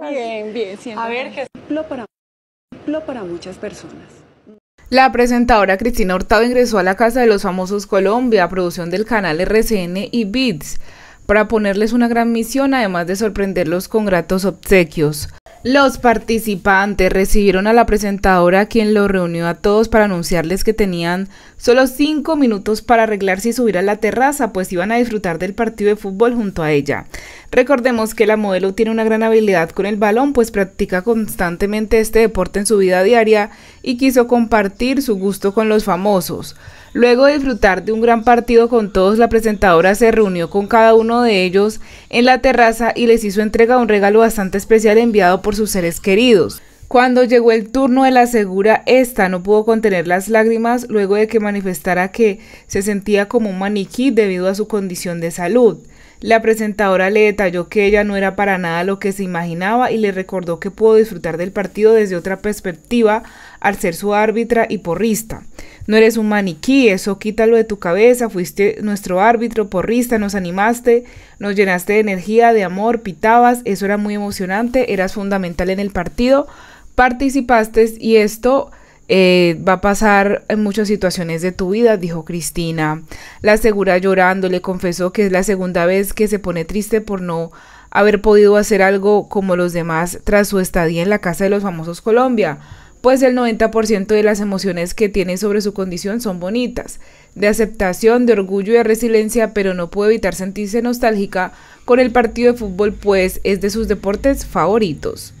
Bien, bien. A ver, para, para muchas personas. La presentadora Cristina Hurtado ingresó a la Casa de los Famosos Colombia, producción del canal RCN y Beats para ponerles una gran misión, además de sorprenderlos con gratos obsequios. Los participantes recibieron a la presentadora quien los reunió a todos para anunciarles que tenían solo cinco minutos para arreglarse y subir a la terraza, pues iban a disfrutar del partido de fútbol junto a ella. Recordemos que la modelo tiene una gran habilidad con el balón, pues practica constantemente este deporte en su vida diaria y quiso compartir su gusto con los famosos. Luego de disfrutar de un gran partido con todos, la presentadora se reunió con cada uno de ellos en la terraza y les hizo entrega de un regalo bastante especial enviado por sus seres queridos. Cuando llegó el turno de la segura, esta no pudo contener las lágrimas luego de que manifestara que se sentía como un maniquí debido a su condición de salud. La presentadora le detalló que ella no era para nada lo que se imaginaba y le recordó que pudo disfrutar del partido desde otra perspectiva al ser su árbitra y porrista. No eres un maniquí, eso quítalo de tu cabeza, fuiste nuestro árbitro, porrista, nos animaste, nos llenaste de energía, de amor, pitabas, eso era muy emocionante, eras fundamental en el partido, participaste y esto eh, va a pasar en muchas situaciones de tu vida, dijo Cristina. La asegura llorando le confesó que es la segunda vez que se pone triste por no haber podido hacer algo como los demás tras su estadía en la casa de los famosos Colombia pues el 90% de las emociones que tiene sobre su condición son bonitas, de aceptación, de orgullo y de resiliencia, pero no puede evitar sentirse nostálgica con el partido de fútbol, pues es de sus deportes favoritos.